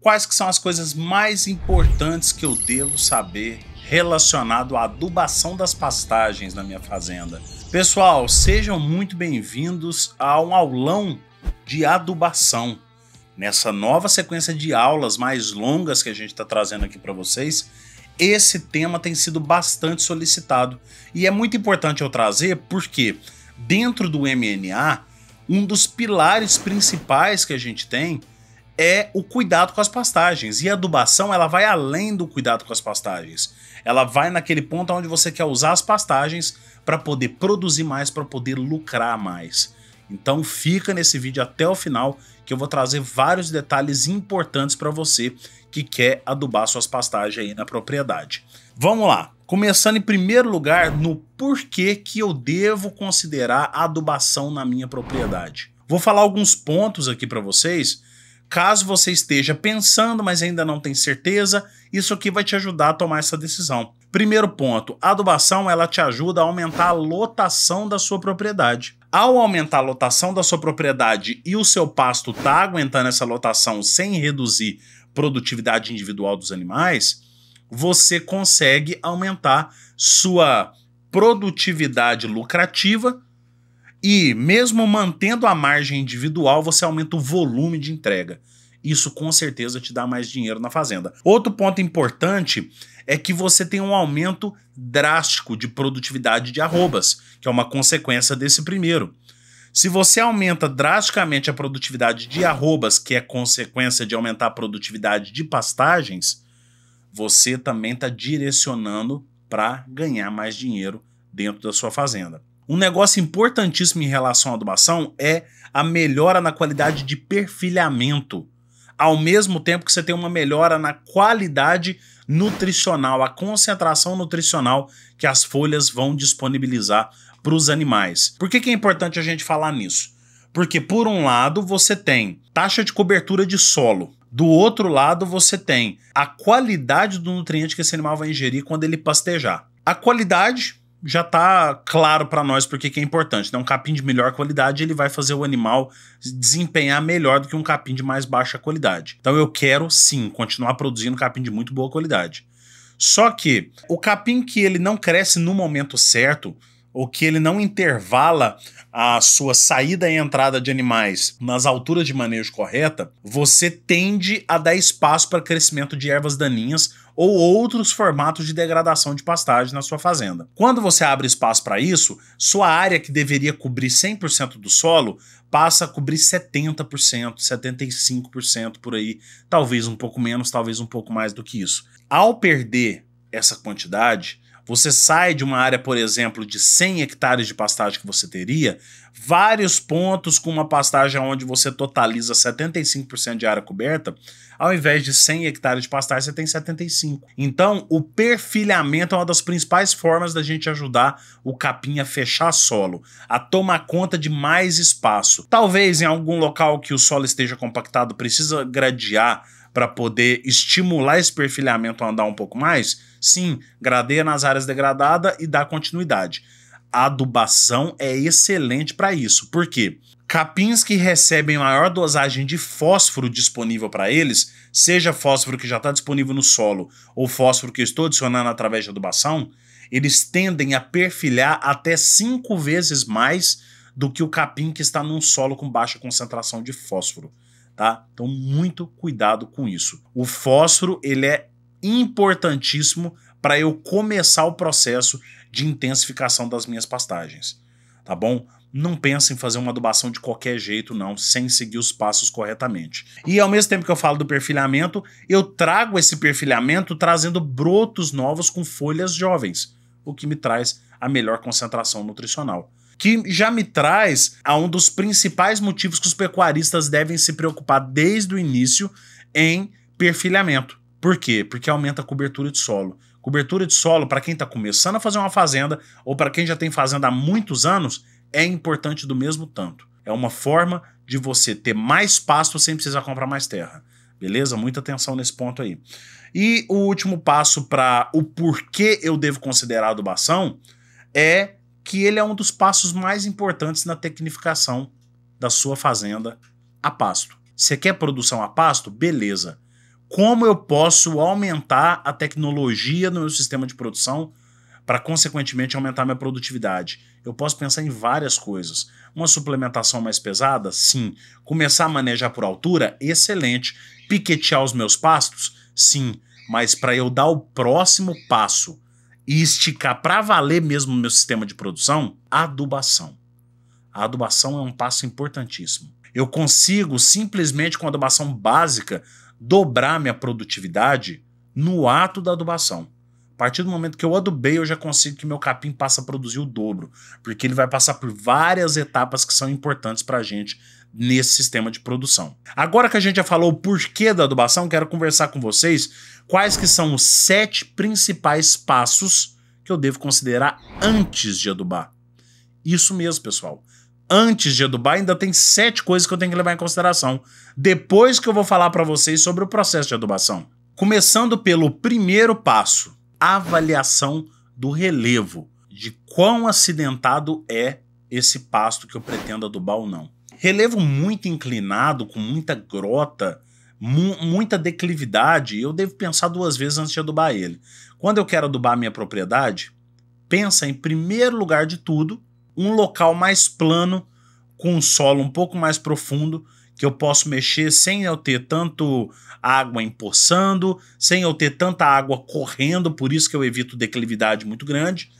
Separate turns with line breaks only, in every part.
quais que são as coisas mais importantes que eu devo saber relacionado à adubação das pastagens na minha fazenda. Pessoal, sejam muito bem-vindos a um aulão de adubação. Nessa nova sequência de aulas mais longas que a gente está trazendo aqui para vocês, esse tema tem sido bastante solicitado e é muito importante eu trazer porque dentro do MNA um dos pilares principais que a gente tem é o cuidado com as pastagens. E a adubação, ela vai além do cuidado com as pastagens. Ela vai naquele ponto onde você quer usar as pastagens para poder produzir mais, para poder lucrar mais. Então fica nesse vídeo até o final que eu vou trazer vários detalhes importantes para você que quer adubar suas pastagens aí na propriedade. Vamos lá. Começando em primeiro lugar no porquê que eu devo considerar adubação na minha propriedade. Vou falar alguns pontos aqui para vocês Caso você esteja pensando, mas ainda não tem certeza, isso aqui vai te ajudar a tomar essa decisão. Primeiro ponto, a adubação ela te ajuda a aumentar a lotação da sua propriedade. Ao aumentar a lotação da sua propriedade e o seu pasto está aguentando essa lotação sem reduzir produtividade individual dos animais, você consegue aumentar sua produtividade lucrativa e mesmo mantendo a margem individual, você aumenta o volume de entrega. Isso com certeza te dá mais dinheiro na fazenda. Outro ponto importante é que você tem um aumento drástico de produtividade de arrobas, que é uma consequência desse primeiro. Se você aumenta drasticamente a produtividade de arrobas, que é consequência de aumentar a produtividade de pastagens, você também está direcionando para ganhar mais dinheiro dentro da sua fazenda. Um negócio importantíssimo em relação à adubação é a melhora na qualidade de perfilhamento ao mesmo tempo que você tem uma melhora na qualidade nutricional, a concentração nutricional que as folhas vão disponibilizar para os animais. Por que, que é importante a gente falar nisso? Porque, por um lado, você tem taxa de cobertura de solo. Do outro lado, você tem a qualidade do nutriente que esse animal vai ingerir quando ele pastejar. A qualidade já está claro para nós porque que é importante. Né? Um capim de melhor qualidade ele vai fazer o animal desempenhar melhor do que um capim de mais baixa qualidade. Então eu quero sim continuar produzindo capim de muito boa qualidade. Só que o capim que ele não cresce no momento certo, ou que ele não intervala a sua saída e entrada de animais nas alturas de manejo correta, você tende a dar espaço para crescimento de ervas daninhas ou outros formatos de degradação de pastagem na sua fazenda. Quando você abre espaço para isso, sua área que deveria cobrir 100% do solo passa a cobrir 70%, 75% por aí, talvez um pouco menos, talvez um pouco mais do que isso. Ao perder essa quantidade, você sai de uma área, por exemplo, de 100 hectares de pastagem que você teria, vários pontos com uma pastagem onde você totaliza 75% de área coberta, ao invés de 100 hectares de pastagem, você tem 75. Então, o perfilhamento é uma das principais formas da gente ajudar o capim a fechar solo, a tomar conta de mais espaço. Talvez em algum local que o solo esteja compactado precisa gradear para poder estimular esse perfilhamento a andar um pouco mais? Sim, gradeia nas áreas degradadas e dá continuidade. A adubação é excelente para isso. porque Capins que recebem maior dosagem de fósforo disponível para eles, seja fósforo que já está disponível no solo ou fósforo que eu estou adicionando através de adubação, eles tendem a perfilhar até cinco vezes mais do que o capim que está num solo com baixa concentração de fósforo tá? Então muito cuidado com isso. O fósforo, ele é importantíssimo para eu começar o processo de intensificação das minhas pastagens, tá bom? Não pense em fazer uma adubação de qualquer jeito, não, sem seguir os passos corretamente. E ao mesmo tempo que eu falo do perfilhamento, eu trago esse perfilhamento trazendo brotos novos com folhas jovens, o que me traz a melhor concentração nutricional que já me traz a um dos principais motivos que os pecuaristas devem se preocupar desde o início em perfilhamento. Por quê? Porque aumenta a cobertura de solo. Cobertura de solo, para quem está começando a fazer uma fazenda ou para quem já tem fazenda há muitos anos, é importante do mesmo tanto. É uma forma de você ter mais pasto sem precisar comprar mais terra. Beleza? Muita atenção nesse ponto aí. E o último passo para o porquê eu devo considerar adubação é que ele é um dos passos mais importantes na tecnificação da sua fazenda a pasto. Você quer produção a pasto? Beleza. Como eu posso aumentar a tecnologia no meu sistema de produção para, consequentemente, aumentar minha produtividade? Eu posso pensar em várias coisas. Uma suplementação mais pesada? Sim. Começar a manejar por altura? Excelente. Piquetear os meus pastos? Sim. Mas para eu dar o próximo passo, e esticar para valer mesmo o meu sistema de produção, adubação. A adubação é um passo importantíssimo. Eu consigo simplesmente com a adubação básica dobrar minha produtividade no ato da adubação. A partir do momento que eu adubei, eu já consigo que meu capim passe a produzir o dobro, porque ele vai passar por várias etapas que são importantes para a gente nesse sistema de produção. Agora que a gente já falou o porquê da adubação, quero conversar com vocês quais que são os sete principais passos que eu devo considerar antes de adubar. Isso mesmo, pessoal. Antes de adubar, ainda tem sete coisas que eu tenho que levar em consideração. Depois que eu vou falar para vocês sobre o processo de adubação. Começando pelo primeiro passo, avaliação do relevo, de quão acidentado é esse pasto que eu pretendo adubar ou não. Relevo muito inclinado, com muita grota, mu muita declividade. Eu devo pensar duas vezes antes de adubar ele. Quando eu quero adubar minha propriedade, pensa em primeiro lugar de tudo um local mais plano, com um solo um pouco mais profundo, que eu posso mexer sem eu ter tanto água empoçando, sem eu ter tanta água correndo, por isso que eu evito declividade muito grande.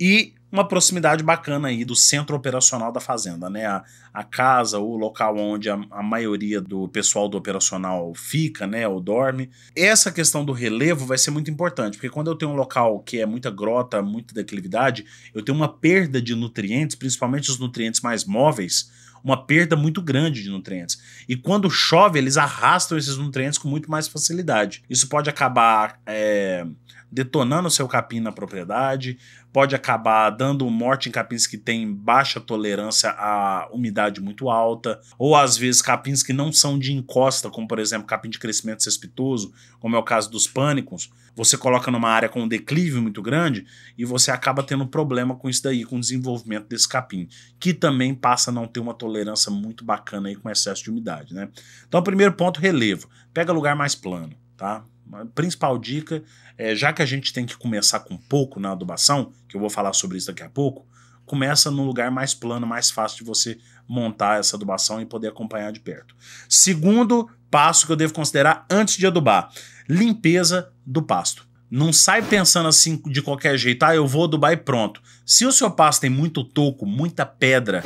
E uma proximidade bacana aí do centro operacional da fazenda, né? A, a casa, o local onde a, a, maioria do pessoal do operacional fica, né? Ou dorme. Essa questão do relevo vai ser muito importante, porque quando eu tenho um local que é muita grota, muita declividade, eu tenho uma perda de nutrientes, principalmente os nutrientes mais móveis, uma perda muito grande de nutrientes. E quando chove, eles arrastam esses nutrientes com muito mais facilidade. Isso pode acabar é, detonando seu capim na propriedade, pode acabar dando morte em capins que têm baixa tolerância à umidade muito alta, ou às vezes capins que não são de encosta, como por exemplo capim de crescimento cespitoso, como é o caso dos pânicos. Você coloca numa área com um declive muito grande e você acaba tendo problema com isso daí, com o desenvolvimento desse capim, que também passa a não ter uma tolerância muito bacana aí com excesso de umidade, né? Então, primeiro ponto, relevo. Pega lugar mais plano, tá? a principal dica é, já que a gente tem que começar com pouco na adubação, que eu vou falar sobre isso daqui a pouco, começa num lugar mais plano, mais fácil de você montar essa adubação e poder acompanhar de perto. Segundo passo que eu devo considerar antes de adubar, limpeza do pasto. Não sai pensando assim de qualquer jeito, ah, eu vou adubar e pronto. Se o seu pasto tem muito toco, muita pedra,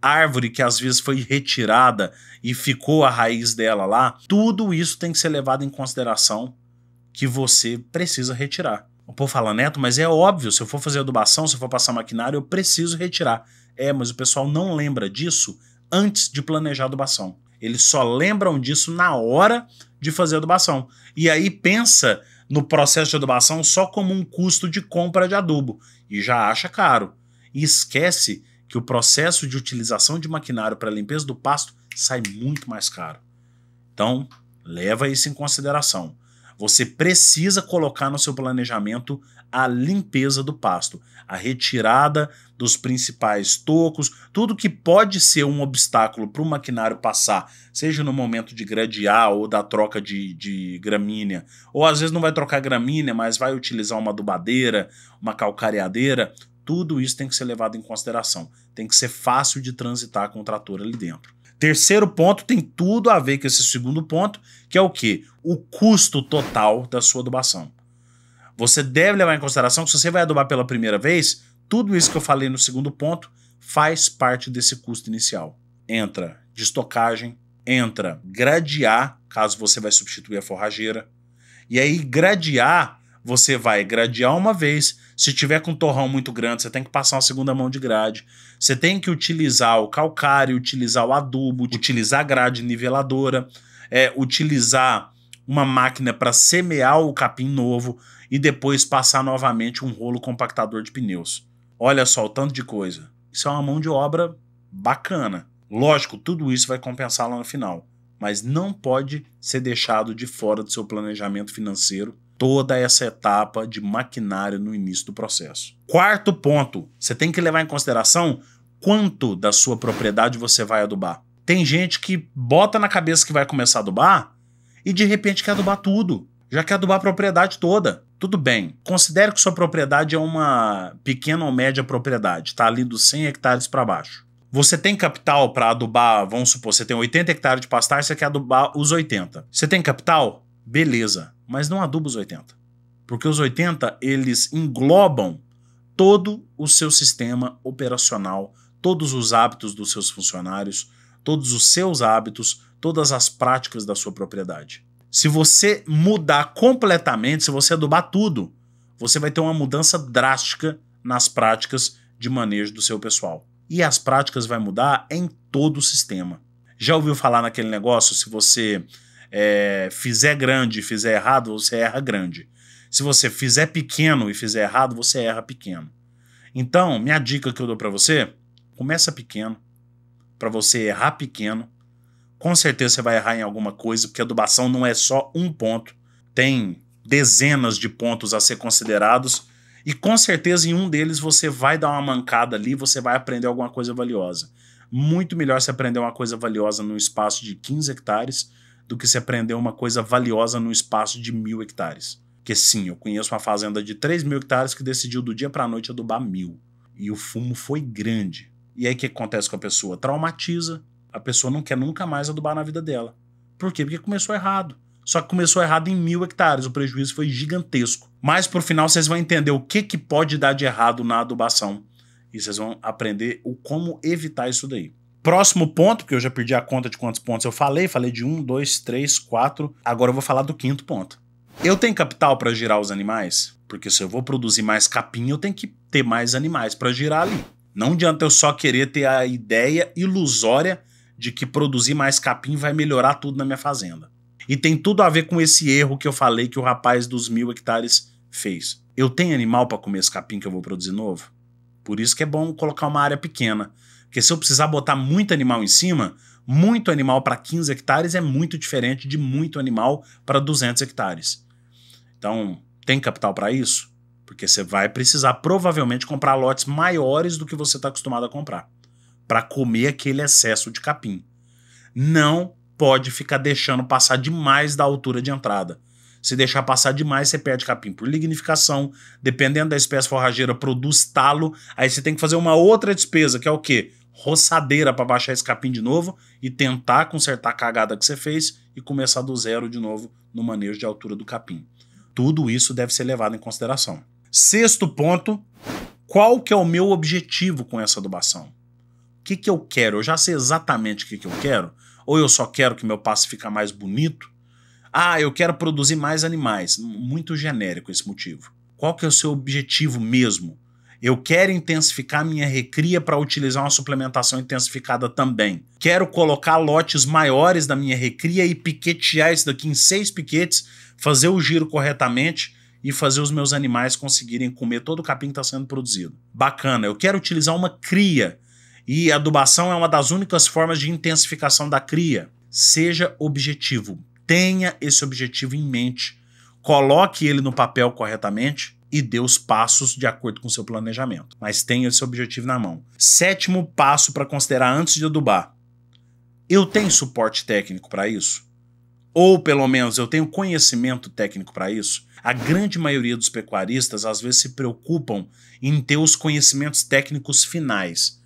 árvore que às vezes foi retirada e ficou a raiz dela lá, tudo isso tem que ser levado em consideração que você precisa retirar. O povo fala, Neto, mas é óbvio, se eu for fazer adubação, se eu for passar maquinário, eu preciso retirar. É, mas o pessoal não lembra disso antes de planejar a adubação. Eles só lembram disso na hora de fazer adubação. E aí pensa no processo de adubação só como um custo de compra de adubo e já acha caro. E esquece que o processo de utilização de maquinário para limpeza do pasto sai muito mais caro. Então, leva isso em consideração. Você precisa colocar no seu planejamento a limpeza do pasto, a retirada dos principais tocos, tudo que pode ser um obstáculo para o maquinário passar, seja no momento de gradear ou da troca de, de gramínea, ou às vezes não vai trocar gramínea, mas vai utilizar uma adubadeira, uma calcareadeira, tudo isso tem que ser levado em consideração. Tem que ser fácil de transitar com o trator ali dentro. Terceiro ponto tem tudo a ver com esse segundo ponto, que é o que? O custo total da sua adubação. Você deve levar em consideração que se você vai adubar pela primeira vez, tudo isso que eu falei no segundo ponto faz parte desse custo inicial. Entra de estocagem, entra gradear, caso você vai substituir a forrageira. E aí gradear você vai gradear uma vez. Se tiver com um torrão muito grande, você tem que passar uma segunda mão de grade. Você tem que utilizar o calcário, utilizar o adubo, utilizar grade niveladora, é, utilizar uma máquina para semear o capim novo e depois passar novamente um rolo compactador de pneus. Olha só o tanto de coisa. Isso é uma mão de obra bacana. Lógico, tudo isso vai compensar lá no final, mas não pode ser deixado de fora do seu planejamento financeiro toda essa etapa de maquinário no início do processo. Quarto ponto, você tem que levar em consideração quanto da sua propriedade você vai adubar. Tem gente que bota na cabeça que vai começar a adubar e de repente quer adubar tudo, já quer adubar a propriedade toda. Tudo bem, considere que sua propriedade é uma pequena ou média propriedade, tá ali dos 100 hectares para baixo. Você tem capital para adubar, vamos supor, você tem 80 hectares de pastagem, você quer adubar os 80. Você tem capital? beleza, mas não aduba os 80. Porque os 80 eles englobam todo o seu sistema operacional, todos os hábitos dos seus funcionários, todos os seus hábitos, todas as práticas da sua propriedade. Se você mudar completamente, se você adubar tudo, você vai ter uma mudança drástica nas práticas de manejo do seu pessoal. E as práticas vai mudar em todo o sistema. Já ouviu falar naquele negócio se você é, fizer grande e fizer errado, você erra grande. Se você fizer pequeno e fizer errado, você erra pequeno. Então, minha dica que eu dou para você, começa pequeno, para você errar pequeno. Com certeza você vai errar em alguma coisa, porque a adubação não é só um ponto. Tem dezenas de pontos a ser considerados e com certeza em um deles você vai dar uma mancada ali, você vai aprender alguma coisa valiosa. Muito melhor se aprender uma coisa valiosa num espaço de 15 hectares do que se aprender uma coisa valiosa num espaço de mil hectares. Que sim, eu conheço uma fazenda de 3 mil hectares que decidiu do dia para a noite adubar mil. E o fumo foi grande. E aí o que acontece com a pessoa? Traumatiza. A pessoa não quer nunca mais adubar na vida dela. Por quê? Porque começou errado. Só que começou errado em mil hectares. O prejuízo foi gigantesco. Mas por final vocês vão entender o que, que pode dar de errado na adubação. E vocês vão aprender o como evitar isso daí. Próximo ponto, porque eu já perdi a conta de quantos pontos eu falei, falei de um, dois, três, quatro. Agora eu vou falar do quinto ponto. Eu tenho capital para girar os animais? Porque se eu vou produzir mais capim, eu tenho que ter mais animais para girar ali. Não adianta eu só querer ter a ideia ilusória de que produzir mais capim vai melhorar tudo na minha fazenda. E tem tudo a ver com esse erro que eu falei que o rapaz dos mil hectares fez. Eu tenho animal para comer esse capim que eu vou produzir novo? Por isso que é bom colocar uma área pequena. Porque se eu precisar botar muito animal em cima, muito animal para 15 hectares é muito diferente de muito animal para 200 hectares. Então, tem capital para isso? Porque você vai precisar provavelmente comprar lotes maiores do que você está acostumado a comprar para comer aquele excesso de capim. Não pode ficar deixando passar demais da altura de entrada. Se deixar passar demais, você perde capim por lignificação. Dependendo da espécie forrageira, produz talo. Aí você tem que fazer uma outra despesa, que é o quê? roçadeira para baixar esse capim de novo e tentar consertar a cagada que você fez e começar do zero de novo no manejo de altura do capim. Tudo isso deve ser levado em consideração. Sexto ponto, qual que é o meu objetivo com essa adubação? O que, que eu quero? Eu já sei exatamente o que, que eu quero? Ou eu só quero que meu passe fique mais bonito? Ah, eu quero produzir mais animais. Muito genérico esse motivo. Qual que é o seu objetivo mesmo? Eu quero intensificar minha recria para utilizar uma suplementação intensificada também. Quero colocar lotes maiores da minha recria e piquetear isso daqui em seis piquetes, fazer o giro corretamente e fazer os meus animais conseguirem comer todo o capim que está sendo produzido. Bacana, eu quero utilizar uma cria e adubação é uma das únicas formas de intensificação da cria. Seja objetivo, tenha esse objetivo em mente, coloque ele no papel corretamente e dê os passos de acordo com seu planejamento. Mas tenha esse objetivo na mão. Sétimo passo para considerar antes de adubar: eu tenho suporte técnico para isso? Ou pelo menos eu tenho conhecimento técnico para isso? A grande maioria dos pecuaristas às vezes se preocupam em ter os conhecimentos técnicos finais,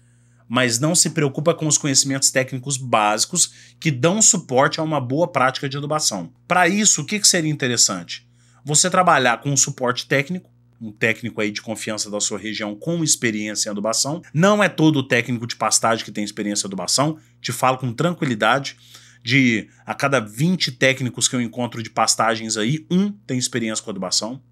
mas não se preocupa com os conhecimentos técnicos básicos que dão suporte a uma boa prática de adubação. Para isso, o que, que seria interessante? Você trabalhar com um suporte técnico um técnico aí de confiança da sua região com experiência em adubação. Não é todo técnico de pastagem que tem experiência em adubação, te falo com tranquilidade. De a cada 20 técnicos que eu encontro de pastagens aí, um tem experiência com adubação.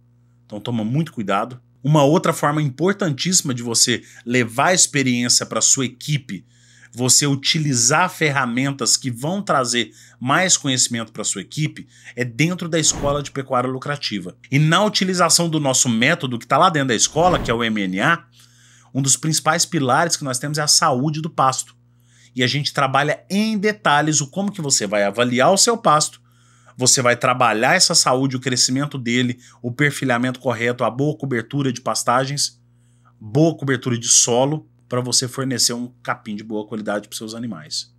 Então toma muito cuidado. Uma outra forma importantíssima de você levar a experiência para sua equipe você utilizar ferramentas que vão trazer mais conhecimento para sua equipe é dentro da escola de pecuária lucrativa. E na utilização do nosso método que está lá dentro da escola, que é o MNA, um dos principais pilares que nós temos é a saúde do pasto. E a gente trabalha em detalhes o como que você vai avaliar o seu pasto, você vai trabalhar essa saúde, o crescimento dele, o perfilhamento correto, a boa cobertura de pastagens, boa cobertura de solo para você fornecer um capim de boa qualidade para seus animais.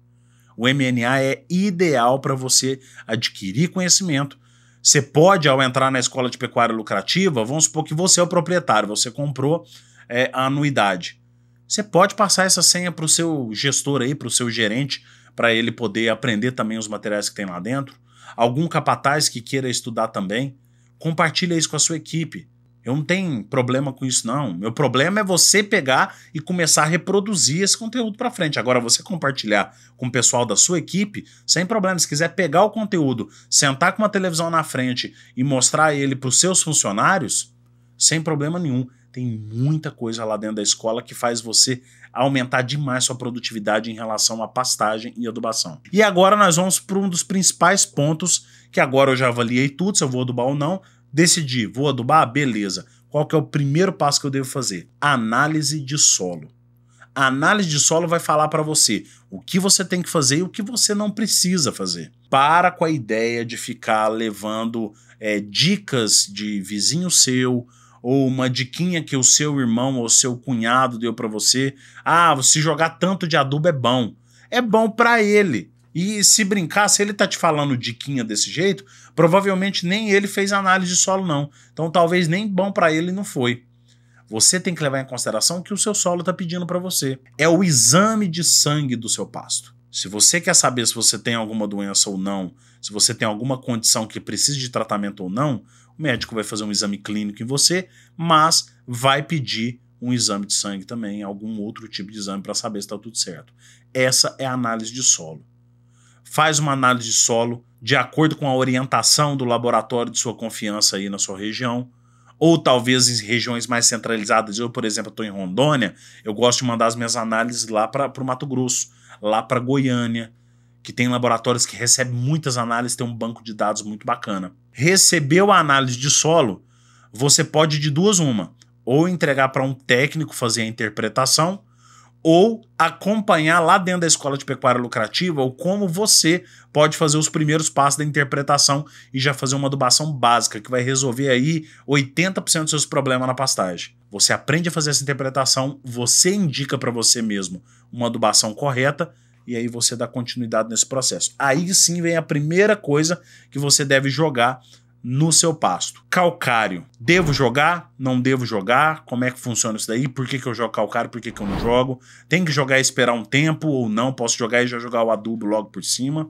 O MNA é ideal para você adquirir conhecimento. Você pode, ao entrar na escola de pecuária lucrativa, vamos supor que você é o proprietário, você comprou é, a anuidade. Você pode passar essa senha para o seu gestor aí, para o seu gerente, para ele poder aprender também os materiais que tem lá dentro. Algum capataz que queira estudar também, compartilha isso com a sua equipe. Eu não tenho problema com isso, não. Meu problema é você pegar e começar a reproduzir esse conteúdo para frente. Agora, você compartilhar com o pessoal da sua equipe, sem problema. Se quiser pegar o conteúdo, sentar com uma televisão na frente e mostrar ele para os seus funcionários, sem problema nenhum. Tem muita coisa lá dentro da escola que faz você aumentar demais sua produtividade em relação à pastagem e adubação. E agora nós vamos para um dos principais pontos, que agora eu já avaliei tudo, se eu vou adubar ou não, Decidi, vou adubar? Beleza. Qual que é o primeiro passo que eu devo fazer? Análise de solo. A análise de solo vai falar para você o que você tem que fazer e o que você não precisa fazer. Para com a ideia de ficar levando é, dicas de vizinho seu ou uma diquinha que o seu irmão ou seu cunhado deu para você. Ah, se jogar tanto de adubo é bom. É bom para ele, e se brincar, se ele tá te falando diquinha desse jeito, provavelmente nem ele fez análise de solo não. Então talvez nem bom para ele não foi. Você tem que levar em consideração o que o seu solo está pedindo para você. É o exame de sangue do seu pasto. Se você quer saber se você tem alguma doença ou não, se você tem alguma condição que precise de tratamento ou não, o médico vai fazer um exame clínico em você, mas vai pedir um exame de sangue também, algum outro tipo de exame para saber se está tudo certo. Essa é a análise de solo faz uma análise de solo de acordo com a orientação do laboratório de sua confiança aí na sua região, ou talvez em regiões mais centralizadas. Eu, por exemplo, estou em Rondônia, eu gosto de mandar as minhas análises lá para o Mato Grosso, lá para Goiânia, que tem laboratórios que recebem muitas análises, tem um banco de dados muito bacana. Recebeu a análise de solo, você pode de duas uma, ou entregar para um técnico fazer a interpretação, ou acompanhar lá dentro da escola de pecuária lucrativa ou como você pode fazer os primeiros passos da interpretação e já fazer uma adubação básica que vai resolver aí 80% dos seus problemas na pastagem. Você aprende a fazer essa interpretação, você indica para você mesmo uma adubação correta e aí você dá continuidade nesse processo. Aí sim vem a primeira coisa que você deve jogar no seu pasto. Calcário. Devo jogar? Não devo jogar? Como é que funciona isso daí? Por que, que eu jogo calcário? Por que, que eu não jogo? Tem que jogar e esperar um tempo ou não? Posso jogar e já jogar o adubo logo por cima?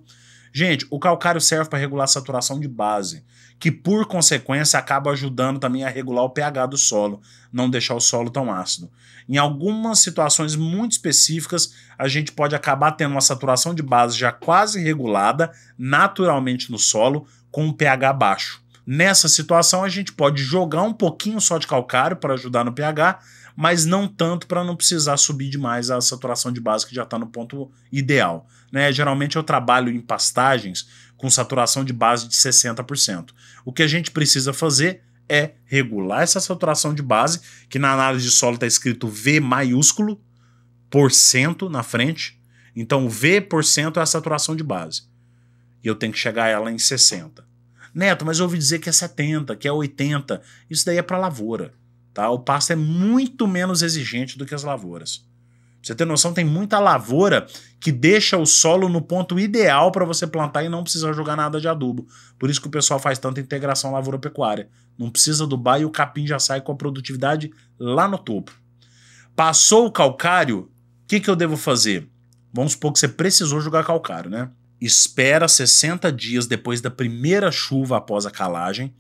Gente, o calcário serve para regular a saturação de base, que por consequência acaba ajudando também a regular o pH do solo, não deixar o solo tão ácido. Em algumas situações muito específicas, a gente pode acabar tendo uma saturação de base já quase regulada, naturalmente no solo, com um pH baixo. Nessa situação, a gente pode jogar um pouquinho só de calcário para ajudar no pH, mas não tanto para não precisar subir demais a saturação de base que já está no ponto ideal. Né? Geralmente eu trabalho em pastagens com saturação de base de 60%. O que a gente precisa fazer é regular essa saturação de base, que na análise de solo está escrito V maiúsculo por cento na frente. Então V por cento é a saturação de base. E eu tenho que chegar a ela em 60. Neto, mas eu ouvi dizer que é 70, que é 80. Isso daí é para lavoura. Tá? O pasto é muito menos exigente do que as lavouras. Pra você ter noção, tem muita lavoura que deixa o solo no ponto ideal para você plantar e não precisa jogar nada de adubo. Por isso que o pessoal faz tanta integração lavoura-pecuária. Não precisa do e o capim já sai com a produtividade lá no topo. Passou o calcário, o que, que eu devo fazer? Vamos supor que você precisou jogar calcário, né? espera 60 dias depois da primeira chuva após a calagem.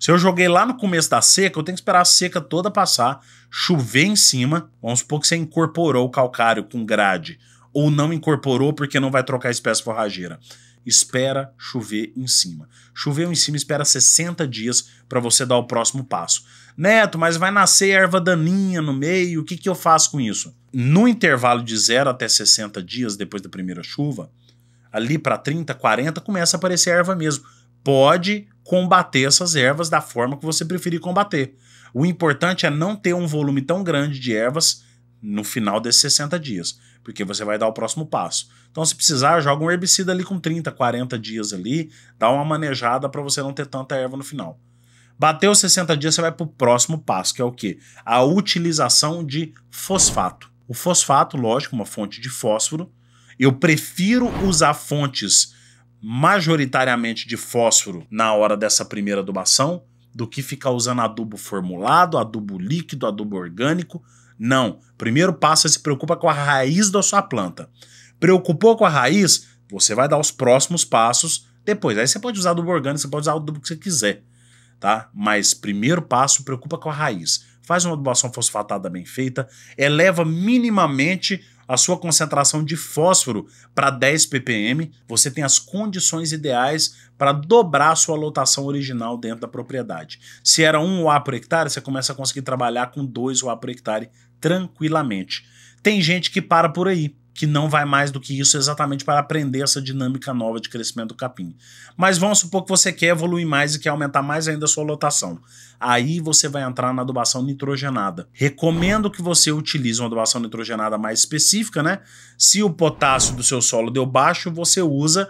Se eu joguei lá no começo da seca, eu tenho que esperar a seca toda passar, chover em cima. Vamos supor que você incorporou o calcário com grade, ou não incorporou porque não vai trocar a espécie forrageira. Espera chover em cima. Choveu em cima, espera 60 dias para você dar o próximo passo. Neto, mas vai nascer erva daninha no meio, o que, que eu faço com isso? No intervalo de 0 até 60 dias depois da primeira chuva, ali para 30, 40, começa a aparecer erva mesmo. Pode combater essas ervas da forma que você preferir combater. O importante é não ter um volume tão grande de ervas no final desses 60 dias, porque você vai dar o próximo passo. Então, se precisar, joga um herbicida ali com 30, 40 dias ali, dá uma manejada para você não ter tanta erva no final. Bateu 60 dias, você vai para o próximo passo, que é o que? A utilização de fosfato. O fosfato, lógico, uma fonte de fósforo, eu prefiro usar fontes majoritariamente de fósforo na hora dessa primeira adubação do que ficar usando adubo formulado, adubo líquido, adubo orgânico. Não. Primeiro passo é se preocupa com a raiz da sua planta. Preocupou com a raiz, você vai dar os próximos passos depois. Aí você pode usar adubo orgânico, você pode usar o adubo que você quiser, tá? Mas primeiro passo, preocupa com a raiz faz uma adubação fosfatada bem feita, eleva minimamente a sua concentração de fósforo para 10 ppm, você tem as condições ideais para dobrar a sua lotação original dentro da propriedade. Se era 1 a por hectare, você começa a conseguir trabalhar com 2 a por hectare tranquilamente. Tem gente que para por aí que não vai mais do que isso exatamente para aprender essa dinâmica nova de crescimento do capim. Mas vamos supor que você quer evoluir mais e quer aumentar mais ainda a sua lotação. Aí você vai entrar na adubação nitrogenada. Recomendo que você utilize uma adubação nitrogenada mais específica, né? Se o potássio do seu solo deu baixo, você usa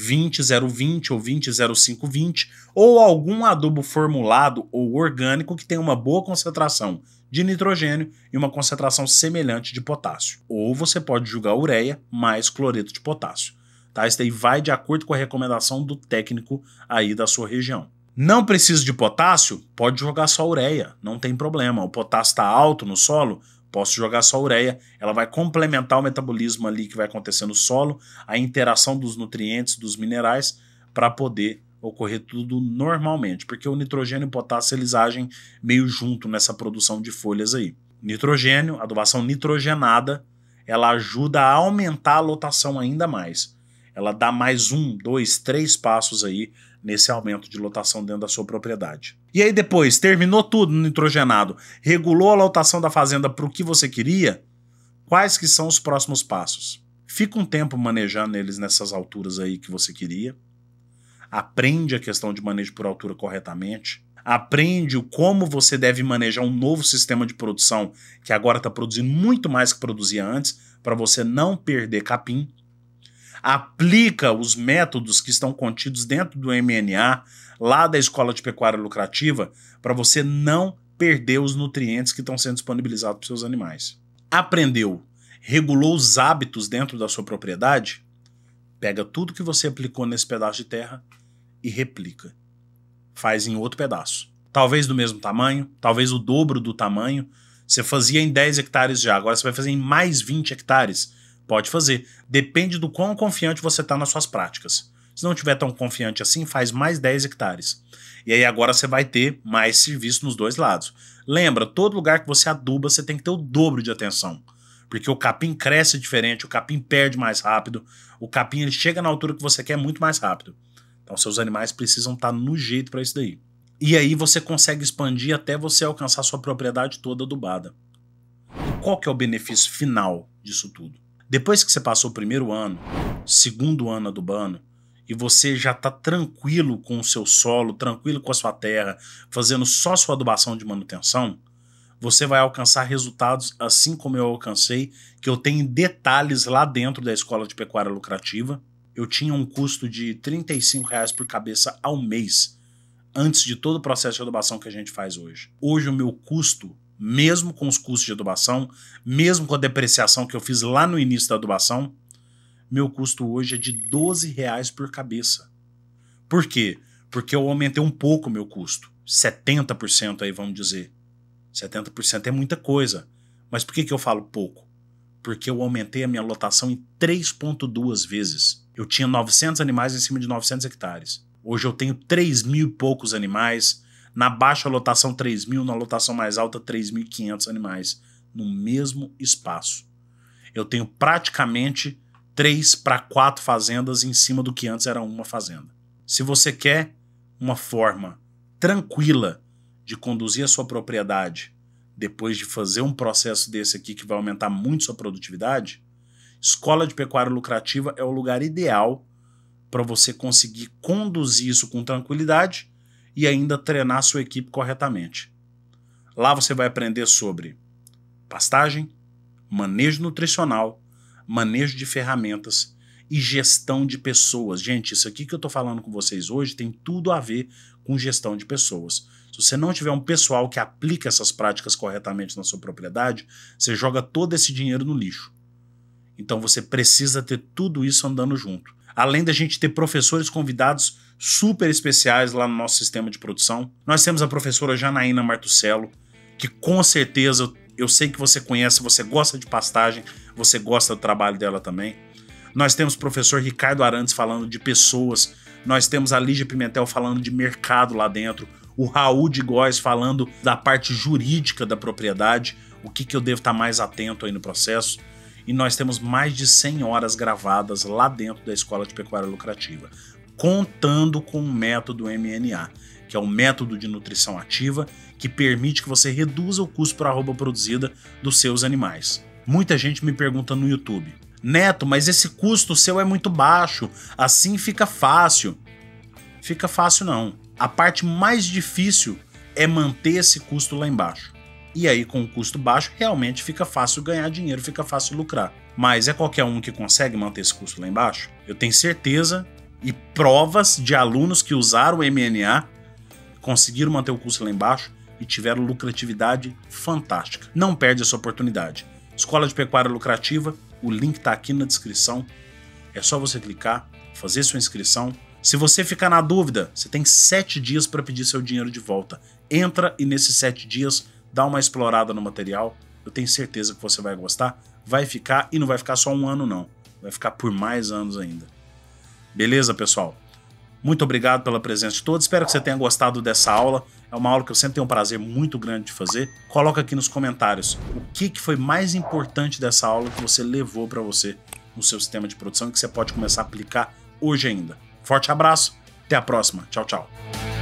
20020 ou 200520 ou algum adubo formulado ou orgânico que tenha uma boa concentração de nitrogênio e uma concentração semelhante de potássio. Ou você pode jogar ureia mais cloreto de potássio. Tá? Isso aí vai de acordo com a recomendação do técnico aí da sua região. Não precisa de potássio? Pode jogar só ureia, não tem problema. O potássio está alto no solo, Posso jogar só ureia, ela vai complementar o metabolismo ali que vai acontecer no solo, a interação dos nutrientes, dos minerais, para poder ocorrer tudo normalmente, porque o nitrogênio e o potássio eles agem meio junto nessa produção de folhas aí. Nitrogênio, adubação nitrogenada, ela ajuda a aumentar a lotação ainda mais. Ela dá mais um, dois, três passos aí nesse aumento de lotação dentro da sua propriedade. E aí depois, terminou tudo no nitrogenado, regulou a lotação da fazenda para o que você queria, quais que são os próximos passos? Fica um tempo manejando eles nessas alturas aí que você queria, aprende a questão de manejo por altura corretamente, aprende o como você deve manejar um novo sistema de produção que agora está produzindo muito mais que produzia antes, para você não perder capim, aplica os métodos que estão contidos dentro do MNA, lá da Escola de Pecuária Lucrativa, para você não perder os nutrientes que estão sendo disponibilizados para seus animais. Aprendeu, regulou os hábitos dentro da sua propriedade? Pega tudo que você aplicou nesse pedaço de terra e replica. Faz em outro pedaço. Talvez do mesmo tamanho, talvez o dobro do tamanho. Você fazia em 10 hectares já, agora você vai fazer em mais 20 hectares Pode fazer. Depende do quão confiante você está nas suas práticas. Se não tiver tão confiante assim, faz mais 10 hectares. E aí agora você vai ter mais serviço nos dois lados. Lembra, todo lugar que você aduba, você tem que ter o dobro de atenção. Porque o capim cresce diferente, o capim perde mais rápido, o capim ele chega na altura que você quer muito mais rápido. Então seus animais precisam estar tá no jeito para isso daí. E aí você consegue expandir até você alcançar sua propriedade toda adubada. qual que é o benefício final disso tudo? Depois que você passou o primeiro ano, segundo ano adubando, e você já está tranquilo com o seu solo, tranquilo com a sua terra, fazendo só sua adubação de manutenção, você vai alcançar resultados assim como eu alcancei, que eu tenho detalhes lá dentro da escola de pecuária lucrativa. Eu tinha um custo de R$ reais por cabeça ao mês, antes de todo o processo de adubação que a gente faz hoje. Hoje o meu custo mesmo com os custos de adubação, mesmo com a depreciação que eu fiz lá no início da adubação, meu custo hoje é de 12 reais por cabeça. Por quê? Porque eu aumentei um pouco o meu custo. 70% aí, vamos dizer. 70% é muita coisa. Mas por que, que eu falo pouco? Porque eu aumentei a minha lotação em 3,2 vezes. Eu tinha 900 animais em cima de 900 hectares. Hoje eu tenho 3 mil e poucos animais na baixa lotação, 3 mil, na lotação mais alta, 3.500 animais no mesmo espaço. Eu tenho praticamente três para quatro fazendas em cima do que antes era uma fazenda. Se você quer uma forma tranquila de conduzir a sua propriedade depois de fazer um processo desse aqui que vai aumentar muito sua produtividade, escola de pecuária lucrativa é o lugar ideal para você conseguir conduzir isso com tranquilidade e ainda treinar sua equipe corretamente. Lá você vai aprender sobre pastagem, manejo nutricional, manejo de ferramentas e gestão de pessoas. Gente, isso aqui que eu estou falando com vocês hoje tem tudo a ver com gestão de pessoas. Se você não tiver um pessoal que aplica essas práticas corretamente na sua propriedade, você joga todo esse dinheiro no lixo. Então você precisa ter tudo isso andando junto. Além da gente ter professores convidados super especiais lá no nosso sistema de produção. Nós temos a professora Janaína Martucelo, que com certeza eu sei que você conhece, você gosta de pastagem, você gosta do trabalho dela também. Nós temos o professor Ricardo Arantes falando de pessoas, nós temos a Lígia Pimentel falando de mercado lá dentro, o Raul de Góes falando da parte jurídica da propriedade, o que, que eu devo estar tá mais atento aí no processo e nós temos mais de 100 horas gravadas lá dentro da Escola de Pecuária Lucrativa contando com o método MNA, que é o método de nutrição ativa que permite que você reduza o custo por arroba produzida dos seus animais. Muita gente me pergunta no YouTube: Neto, mas esse custo seu é muito baixo, assim fica fácil. Fica fácil não. A parte mais difícil é manter esse custo lá embaixo. E aí, com o custo baixo, realmente fica fácil ganhar dinheiro, fica fácil lucrar. Mas é qualquer um que consegue manter esse custo lá embaixo? Eu tenho certeza e provas de alunos que usaram o MNA, conseguiram manter o curso lá embaixo e tiveram lucratividade fantástica. Não perde essa oportunidade. Escola de Pecuária Lucrativa, o link está aqui na descrição. É só você clicar, fazer sua inscrição. Se você ficar na dúvida, você tem sete dias para pedir seu dinheiro de volta. Entra e nesses sete dias dá uma explorada no material. Eu tenho certeza que você vai gostar. Vai ficar e não vai ficar só um ano, não. Vai ficar por mais anos ainda. Beleza, pessoal? Muito obrigado pela presença de todos. Espero que você tenha gostado dessa aula. É uma aula que eu sempre tenho um prazer muito grande de fazer. Coloca aqui nos comentários o que, que foi mais importante dessa aula que você levou para você no seu sistema de produção e que você pode começar a aplicar hoje ainda. Forte abraço, até a próxima. Tchau, tchau.